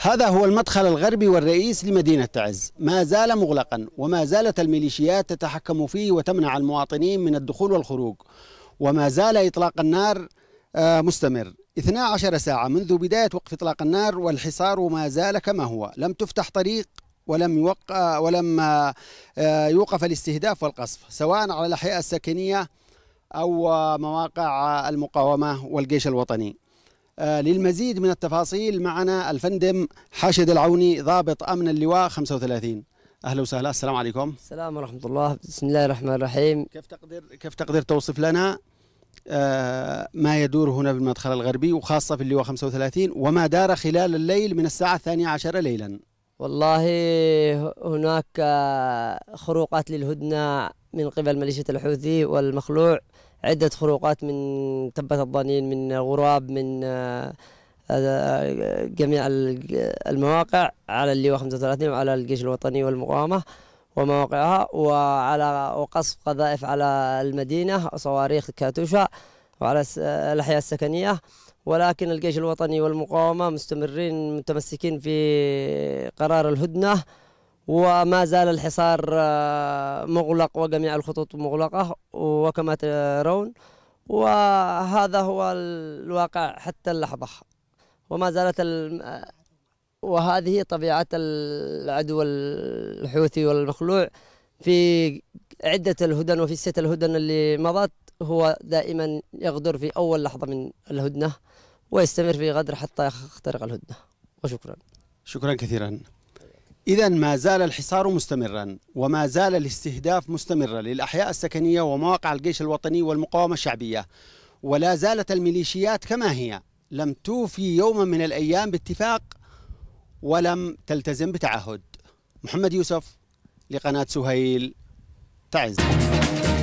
هذا هو المدخل الغربي والرئيس لمدينة تعز ما زال مغلقا وما زالت الميليشيات تتحكم فيه وتمنع المواطنين من الدخول والخروج وما زال إطلاق النار آه، مستمر 12 ساعة منذ بداية وقف إطلاق النار والحصار ما زال كما هو لم تفتح طريق ولم يوقع ولم آه، آه، يوقف الاستهداف والقصف سواء على الأحياء السكنية أو مواقع المقاومة والجيش الوطني آه، للمزيد من التفاصيل معنا الفندم حاشد العوني ضابط أمن اللواء 35 أهلا وسهلا السلام عليكم السلام ورحمة الله بسم الله الرحمن الرحيم كيف تقدر كيف تقدر توصف لنا آه، ما يدور هنا بالمدخل الغربي وخاصة في اللواء 35 وما دار خلال الليل من الساعة الثانية عشر ليلا والله هناك خروقات للهدنة من قبل ميليشيا الحوثي والمخلوع عدة خروقات من تبت الضنين من غراب من آه، آه، جميع المواقع على اللواء 35 وعلى الجيش الوطني والمقاومة ومواقعها وعلى وقصف قذائف على المدينة وصواريخ كاتوشا وعلى آه، الأحياء السكنية ولكن الجيش الوطني والمقاومة مستمرين متمسكين في قرار الهدنة وما زال الحصار آه، مغلق وجميع الخطوط مغلقة وكما ترون وهذا هو الواقع حتى اللحظة وما زالت وهذه طبيعة العدو الحوثي والمخلوع في عدة الهدن وفي ست الهدن اللي مضت هو دائما يغدر في أول لحظة من الهدنة ويستمر في غدر حتى يخترق الهدنة وشكرا شكرا كثيرا إذا ما زال الحصار مستمرا وما زال الاستهداف مستمرا للأحياء السكنية ومواقع الجيش الوطني والمقاومة الشعبية ولا زالت الميليشيات كما هي لم توفي يوما من الأيام باتفاق ولم تلتزم بتعهد محمد يوسف لقناة سهيل تعز